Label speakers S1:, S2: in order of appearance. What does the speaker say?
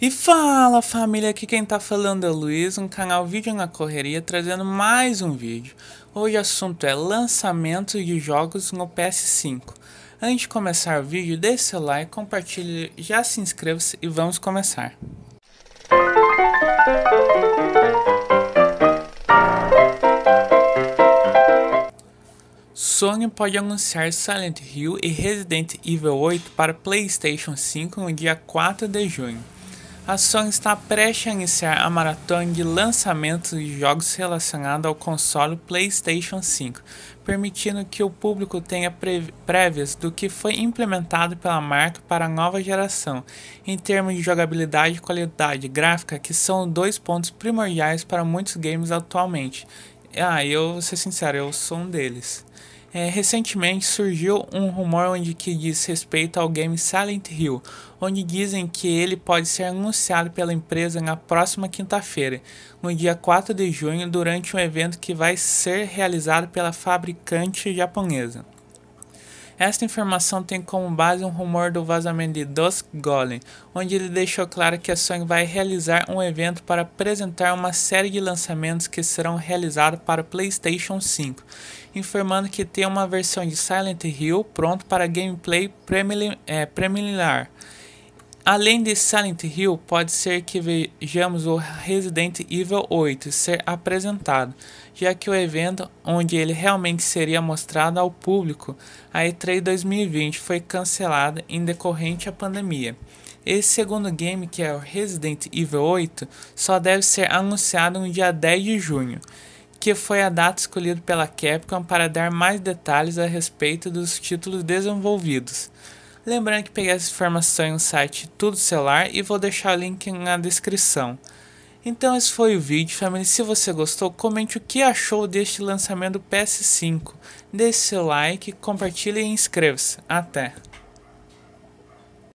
S1: E fala família, aqui quem tá falando é o Luiz, um canal Vídeo na Correria, trazendo mais um vídeo. Hoje o assunto é lançamento de jogos no PS5. Antes de começar o vídeo, deixe seu like, compartilhe, já se inscreva -se, e vamos começar. Sony pode anunciar Silent Hill e Resident Evil 8 para PlayStation 5 no dia 4 de junho. A Sony está prestes a iniciar a maratona de lançamento de jogos relacionados ao console PlayStation 5, permitindo que o público tenha prévias do que foi implementado pela marca para a nova geração, em termos de jogabilidade e qualidade gráfica, que são dois pontos primordiais para muitos games atualmente. Ah, eu vou ser sincero, eu sou um deles. É, recentemente surgiu um rumor onde que diz respeito ao game Silent Hill, onde dizem que ele pode ser anunciado pela empresa na próxima quinta-feira, no dia 4 de junho, durante um evento que vai ser realizado pela fabricante japonesa. Esta informação tem como base um rumor do vazamento de Dusk Golem, onde ele deixou claro que a Sony vai realizar um evento para apresentar uma série de lançamentos que serão realizados para PlayStation 5, informando que tem uma versão de Silent Hill pronto para gameplay eh, preliminar. É, Além de Silent Hill, pode ser que vejamos o Resident Evil 8 ser apresentado, já que o evento onde ele realmente seria mostrado ao público, a E3 2020, foi cancelada em decorrente à pandemia. Esse segundo game, que é o Resident Evil 8, só deve ser anunciado no dia 10 de junho, que foi a data escolhida pela Capcom para dar mais detalhes a respeito dos títulos desenvolvidos. Lembrando que peguei essa informação em um site Tudo Celular e vou deixar o link na descrição. Então esse foi o vídeo, família. Se você gostou, comente o que achou deste lançamento do PS5. Deixe seu like, compartilhe e inscreva-se. Até!